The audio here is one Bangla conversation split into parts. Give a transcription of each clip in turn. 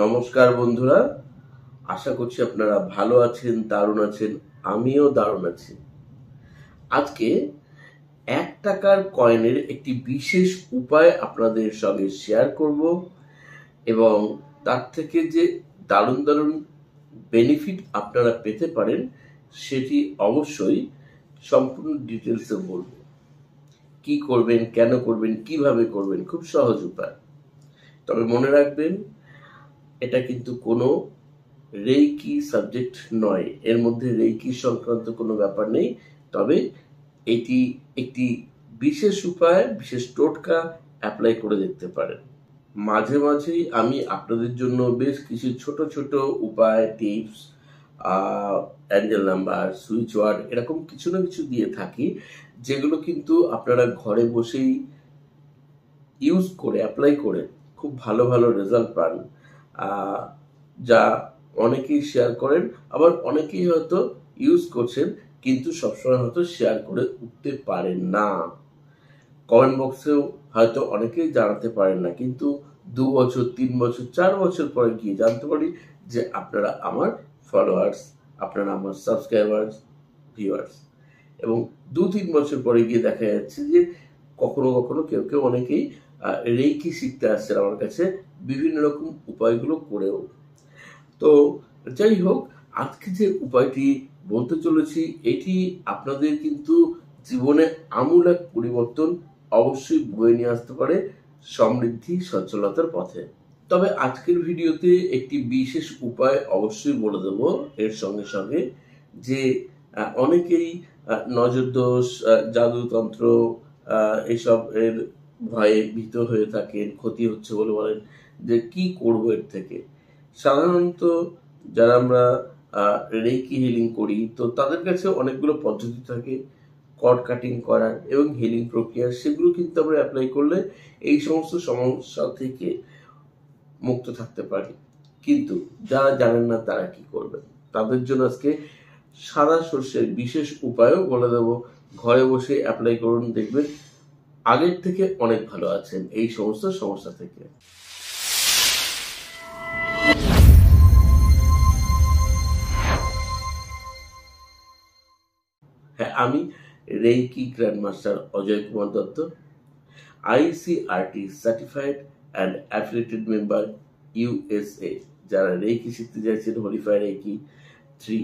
নমস্কার বন্ধুরা আশা করছি আপনারা ভালো আছেন দারুণ আছেন আমিও দারুণ আছি আজকে এক টাকার কয়েনের একটি বিশেষ উপায় আপনাদের সঙ্গে শেয়ার করব এবং তার থেকে যে দারুণ দারুণ বেনিফিট আপনারা পেতে পারেন সেটি অবশ্যই সম্পূর্ণ ডিটেলসে বলবো কি করবেন কেন করবেন কিভাবে করবেন খুব সহজ উপায় তবে মনে রাখবেন এটা কিন্তু কোনো রেইকি সাবজেক্ট নয় এর মধ্যে রেইকি সংক্রান্ত কোনো ব্যাপার নেই তবে এটি একটি বিশেষ উপায় বিশেষ টোটকা অ্যাপ্লাই করে দেখতে পারেন মাঝে মাঝেই আমি আপনাদের জন্য বেশ কিছু ছোট ছোট উপায় tips angel number switch word এরকম কিছু না কিছু দিয়ে থাকি যেগুলো কিন্তু আপনারা ঘরে বসেই ইউজ করে অ্যাপ্লাই করে খুব ভালো ভালো রেজাল্ট পান যা অনেকেই শেয়ার করেন আবার অনেকেই হয়তো ইউজ করছেন কিন্তু সবসময় হয়তো শেয়ার করে উঠতে পারেন না কমেন্ট বক্সেও হয়তো অনেকেই জানাতে পারেন না কিন্তু দু বছর তিন বছর চার বছর পরে গিয়ে জানতে পারি যে আপনারা আমার ফলোয়ার্স আপনারা আমার সাবস্ক্রাইবার্স ভিউয়ার্স এবং দু তিন বছর পরে গিয়ে দেখা যাচ্ছে যে কখনো কখনো কেউ কেউ অনেকেই রেকি শিখতে আসছেন আমার কাছে বিভিন্ন রকম উপায়গুলো করেও তো যাই হোক আজকে যে উপায়টি বলতে চলেছি এটি আপনাদের কিন্তু জীবনে আমূল এক পরিবর্তন অবশ্যই বয়ে নিয়ে আসতে পারে সমৃদ্ধি সচ্ছলতার পথে তবে আজকের ভিডিওতে একটি বিশেষ উপায় অবশ্যই বলে দেব এর সঙ্গে সঙ্গে যে অনেকেই নজর দোষ জাদুতন্ত্র এসব এর ভয়ে ভীত হয়ে থাকেন ক্ষতি হচ্ছে বলে বলেন যে কি করবো এর থেকে সাধারণত যারা আমরা রেকি হিলিং করি তো তাদের কাছে অনেকগুলো পদ্ধতি থাকে কট কাটিং করার এবং হিলিং প্রক্রিয়া সেগুলো কিন্তু আমরা অ্যাপ্লাই করলে এই সমস্ত সমস্যা থেকে মুক্ত থাকতে পারি কিন্তু যারা জানেন না তারা কি করবে তাদের জন্য আজকে সাদা সর্ষের বিশেষ উপায়ও বলে দেব ঘরে বসে অ্যাপ্লাই করুন দেখবেন আগের থেকে অনেক ভালো আছেন এই সমস্ত সমস্যা থেকে হ্যাঁ আমি reiki grandmaster Ajay Kumar Dutta ICRT certified and affiliated member USA যারা রেকি শিখতে চাইছেন হরিফাই রেকি থ্রি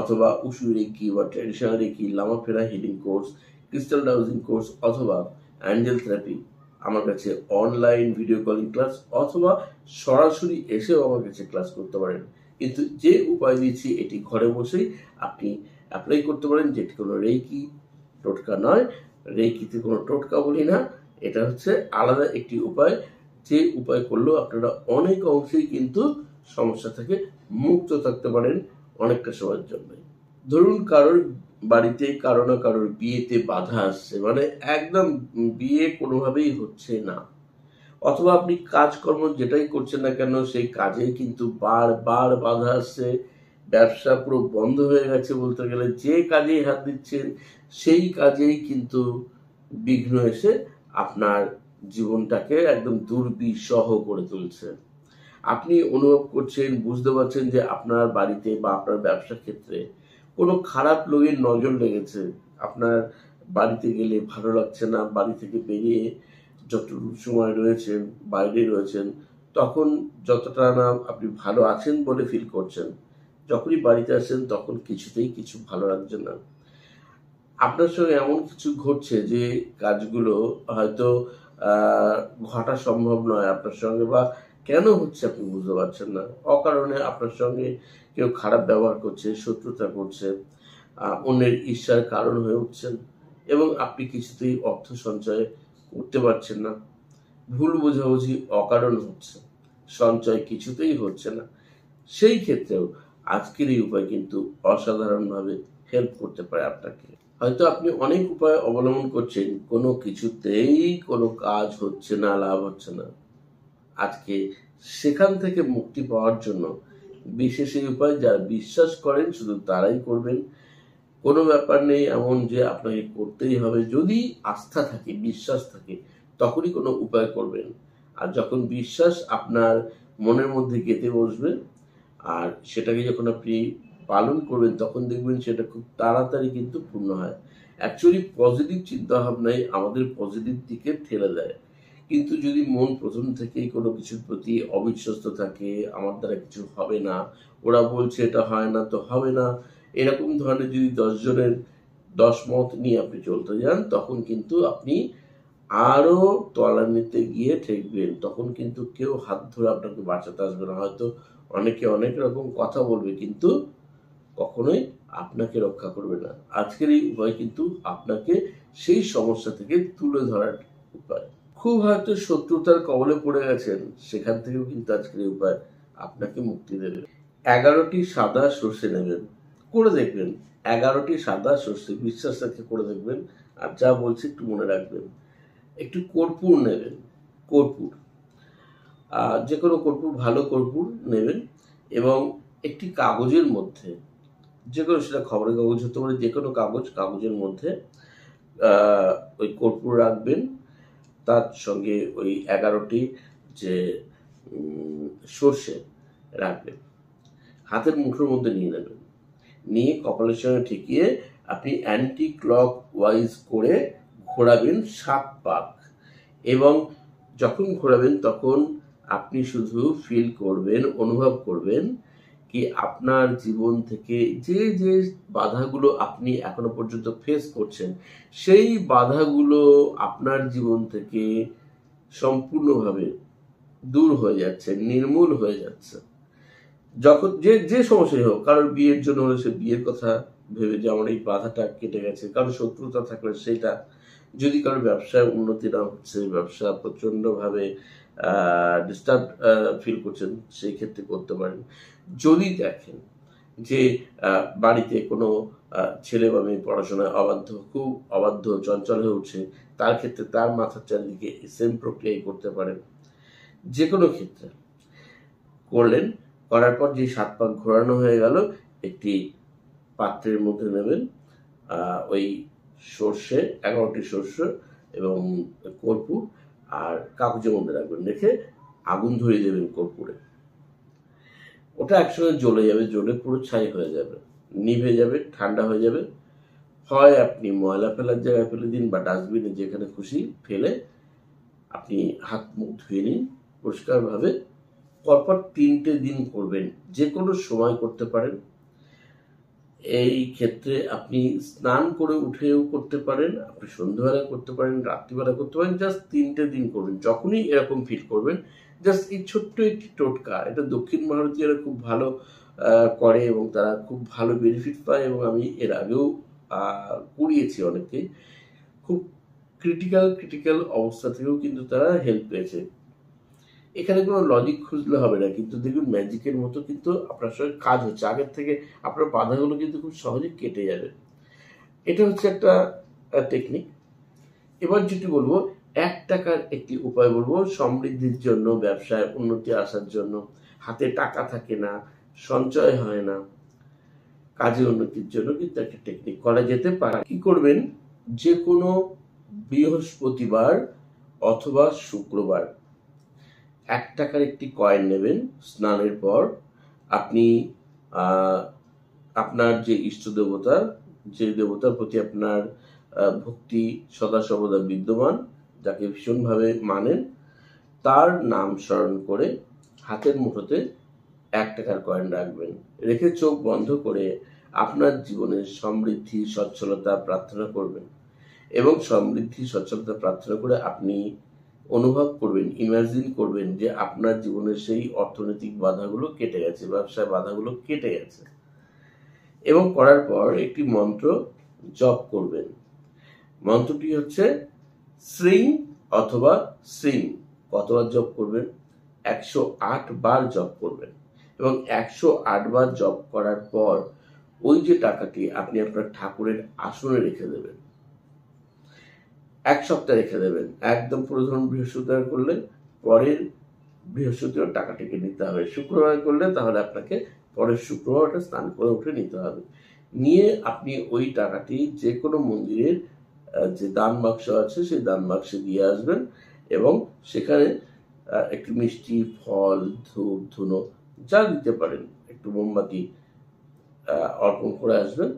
অথবা উসু রেকি বা traditional reiki Lama Fera healing course crystal dowsing course অথবা অ্যাঞ্জেল থেরাপি আমার কাছে অনলাইন ভিডিও কলিং ক্লাস অথবা সরাসরি এসেও আমার কাছে ক্লাস করতে পারেন কিন্তু যে উপায় দিয়েছি এটি ঘরে বসেই আপনি অ্যাপ্লাই করতে পারেন যেটি কোনো রেকি টোটকা নয় রেকিতে কোনো টোটকা বলি না এটা হচ্ছে আলাদা একটি উপায় যে উপায় করলেও আপনারা অনেক অংশেই কিন্তু সমস্যা থেকে মুক্ত থাকতে পারেন অনেকটা সময়ের জন্য ধরুন কারোর বাড়িতে কারো না কারোর বিয়েতে বাধা আসছে মানে একদম বিয়ে কোনোভাবেই হচ্ছে না অথবা আপনি কাজকর্ম যেটাই করছেন না কেন সেই কাজে কিন্তু বারবার বাধা আসছে ব্যবসা পুরো বন্ধ হয়ে গেছে বলতে গেলে যে কাজেই হাত দিচ্ছেন সেই কাজেই কিন্তু বিঘ্ন এসে আপনার জীবনটাকে একদম দুর্বিষহ করে তুলছে আপনি অনুভব করছেন বুঝতে পারছেন যে আপনার বাড়িতে বা আপনার ব্যবসা ক্ষেত্রে কোনো খারাপ লোকের নজর লেগেছে আপনার বাড়িতে গেলে ভালো লাগছে না বাড়ি থেকে বেরিয়ে যতটুকু সময় রয়েছেন বাইরে রয়েছেন তখন যতটা না আপনি ভালো আছেন বলে ফিল করছেন যখনই বাড়িতে আসেন তখন কিছুতেই কিছু ভালো লাগছে না আপনার সঙ্গে এমন কিছু ঘটছে যে কাজগুলো হয়তো ঘটা সম্ভব নয় আপনার সঙ্গে বা কেন হচ্ছে আপনি বুঝতে পারছেন না অকারণে আপনার সঙ্গে কেউ খারাপ ব্যবহার করছে শত্রুতা করছে অন্যের ঈর্ষার কারণ হয়ে উঠছেন এবং আপনি কিছুতেই অর্থ সঞ্চয় করতে পারছেন না ভুল বোঝাবুঝি অকারণ হচ্ছে সঞ্চয় কিছুতেই হচ্ছে না সেই ক্ষেত্রেও আজকের এই উপায় কিন্তু অসাধারণভাবে হেল্প করতে পারে আপনাকে হয়তো আপনি অনেক উপায় অবলম্বন করছেন কোনো কিছুতেই কোনো কাজ হচ্ছে না লাভ হচ্ছে না আজকে সেখান থেকে মুক্তি পাওয়ার জন্য বিশেষ এই উপায় যারা বিশ্বাস করেন শুধু তারাই করবেন কোনো ব্যাপার নেই এমন যে আপনাকে করতেই হবে যদি আস্থা থাকে বিশ্বাস থাকে তখনই কোনো উপায় করবেন আর যখন বিশ্বাস আপনার মনের মধ্যে গেঁথে বসবে আর সেটাকে যখন আপনি পালন করবেন তখন দেখবেন সেটা খুব তাড়াতাড়ি কিন্তু পূর্ণ হয় অ্যাকচুয়ালি পজিটিভ চিন্তাভাবনাই আমাদের পজিটিভ দিকে ঠেলে দেয় কিন্তু যদি মন প্রথম থেকেই কোনো কিছুর প্রতি অবিশ্বস্ত থাকে আমার দ্বারা কিছু হবে না ওরা বলছে এটা হয় না তো হবে না এরকম ধরনের যদি দশজনের দশ মত নিয়ে আপনি চলতে যান তখন কিন্তু আপনি আরও তলানিতে গিয়ে ঠেকবেন তখন কিন্তু কেউ হাত ধরে আপনাকে বাঁচাতে আসবে না হয়তো অনেকে অনেক রকম কথা বলবে কিন্তু কখনোই আপনাকে রক্ষা করবে না আজকের এই উপায় কিন্তু আপনাকে সেই সমস্যা থেকে তুলে ধরার উপায় খুব হয়তো শত্রুতার কবলে পড়ে গেছেন সেখান থেকেও কিন্তু আজকের উপায় আপনাকে মুক্তি দেবে এগারোটি সাদা সর্ষে নেবেন করে দেখবেন এগারোটি সাদা সর্ষে বিশ্বাস রাখে করে দেখবেন আর যা বলছি একটু মনে রাখবেন একটু কর্পূর নেবেন কর্পূর যে কোনো কর্পূর ভালো কর্পূর নেবেন এবং একটি কাগজের মধ্যে যে কোনো সেটা খবরের কাগজ হতে পারে যে কোনো কাগজ কাগজের মধ্যে ওই কর্পূর রাখবেন তার সঙ্গে ওই এগারোটি যে সর্ষে রাখবেন হাতের মুঠোর মধ্যে নিয়ে নেবেন নিয়ে কপালের সঙ্গে ঠেকিয়ে আপনি অ্যান্টি ক্লক ওয়াইজ করে ঘোরাবেন সাত পাক এবং যখন ঘোরাবেন তখন আপনি শুধু ফিল করবেন অনুভব করবেন কি আপনার জীবন থেকে যে যে বাধাগুলো আপনি এখনো পর্যন্ত ফেস করছেন সেই বাধাগুলো আপনার জীবন থেকে সম্পূর্ণভাবে দূর হয়ে যাচ্ছে নির্মূল হয়ে যাচ্ছে যখন যে যে সমস্যাই হোক কারোর বিয়ের জন্য হলে সে বিয়ের কথা ভেবে যে আমার এই বাধাটা কেটে গেছে কারোর শত্রুতা থাকলে সেটা যদি কারো ব্যবসায় উন্নতি না হচ্ছে ব্যবসা প্রচণ্ডভাবে ডিস্টার্ব ফিল করছেন সেই ক্ষেত্রে করতে পারেন যদি দেখেন যে বাড়িতে কোনো ছেলে বা মেয়ে পড়াশোনায় অবাধ্য খুব অবাধ্য চঞ্চল হয়ে উঠছে তার ক্ষেত্রে তার মাথার চারদিকে সেম প্রক্রিয়াই করতে পারেন যে কোনো ক্ষেত্রে করলেন করার পর যে সাত পাক ঘোরানো হয়ে গেল একটি পাত্রের মধ্যে নেবেন ওই সর্ষে এগারোটি সর্ষে এবং কর্পূর আর কাগজের মধ্যে রাখবেন রেখে আগুন ধরিয়ে দেবেন কর্পূরে ওটা একসঙ্গে জ্বলে যাবে জ্বলে পুরো ছাই হয়ে যাবে নিভে যাবে ঠান্ডা হয়ে যাবে হয় আপনি ময়লা ফেলার জায়গায় ফেলে দিন বা ডাস্টবিনে যেখানে খুশি ফেলে আপনি হাত মুখ ধুয়ে নিন পরিষ্কারভাবে পরপর তিনটে দিন করবেন যে কোনো সময় করতে পারেন এই ক্ষেত্রে আপনি স্নান করে উঠেও করতে পারেন আপনি সন্ধ্যাবেলা করতে পারেন রাত্রিবেলা করতে পারেন জাস্ট তিনটে দিন করবেন যখনই এরকম ফিল করবেন জাস্ট এই ছোট্ট একটি টোটকা এটা দক্ষিণ ভারতীয়রা খুব ভালো করে এবং তারা খুব ভালো বেনিফিট পায় এবং আমি এর আগেও করিয়েছি অনেকে খুব ক্রিটিক্যাল ক্রিটিক্যাল অবস্থা থেকেও কিন্তু তারা হেল্প পেয়েছে এখানে কোনো লজিক খুঁজলে হবে না কিন্তু দেখুন ম্যাজিকের মতো কিন্তু আপনার সঙ্গে কাজ হচ্ছে আগের থেকে আপনার বাধাগুলো কিন্তু খুব সহজে কেটে যাবে এটা হচ্ছে একটা টেকনিক এবার যেটি বলবো এক টাকার একটি উপায় বলবো সমৃদ্ধির জন্য ব্যবসায় উন্নতি আসার জন্য হাতে টাকা থাকে না সঞ্চয় হয় না কাজে উন্নতির জন্য কিন্তু একটা টেকনিক করা যেতে পারে কি করবেন যে কোনো বৃহস্পতিবার অথবা শুক্রবার এক টাকার একটি কয়েন নেবেন স্নানের পর আপনি আপনার যে ইষ্ট দেবতা যে দেবতার প্রতি আপনার ভক্তি সদা সর্বদা বিদ্যমান যাকে ভীষণভাবে মানেন তার নাম স্মরণ করে হাতের মুঠোতে এক টাকার কয়েন রাখবেন রেখে চোখ বন্ধ করে আপনার জীবনের সমৃদ্ধি সচ্ছলতা প্রার্থনা করবেন এবং সমৃদ্ধি সচ্ছলতা প্রার্থনা করে আপনি অনুভব করবেন ইমাজিন করবেন যে আপনার জীবনের সেই অর্থনৈতিক বাধাগুলো কেটে গেছে ব্যবসায় বাধাগুলো কেটে গেছে এবং করার পর একটি মন্ত্র জপ করবেন মন্ত্রটি হচ্ছে শ্রিং অথবা শ্রিং কতবার জপ করবেন একশো আট বার জপ করবেন এবং একশো আট বার জপ করার পর ওই যে টাকাটি আপনি আপনার ঠাকুরের আসনে রেখে দেবেন এক সপ্তাহ রেখে দেবেন একদম প্রথম বৃহস্পতিবার করলে পরের বৃহস্পতিবার টাকাটিকে নিতে হবে শুক্রবার করলে তাহলে আপনাকে পরের শুক্রবারটা স্নান করে উঠে নিতে হবে নিয়ে আপনি ওই টাকাটি যে কোনো মন্দিরের যে দান বাক্স আছে সেই দান বাক্সে দিয়ে আসবেন এবং সেখানে একটু মিষ্টি ফল ধূপ ধুনো যা দিতে পারেন একটু মোমবাতি অর্পণ করে আসবেন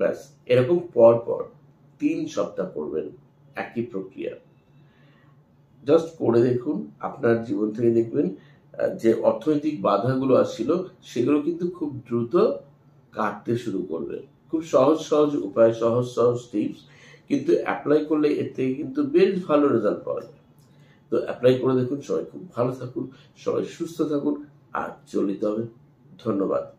ব্যাস এরকম পর পর তিন সপ্তাহ করবেন একই প্রক্রিয়া জাস্ট করে দেখুন আপনার জীবন থেকে দেখবেন যে অর্থনৈতিক বাধাগুলো আসছিল সেগুলো কিন্তু খুব দ্রুত কাটতে শুরু করবে খুব সহজ সহজ উপায় সহজ সহজ টিপস কিন্তু অ্যাপ্লাই করলে এর থেকে কিন্তু বেশ ভালো রেজাল্ট পাওয়া যায় তো অ্যাপ্লাই করে দেখুন সবাই খুব ভালো থাকুন সবাই সুস্থ থাকুন আর চলিত হবে ধন্যবাদ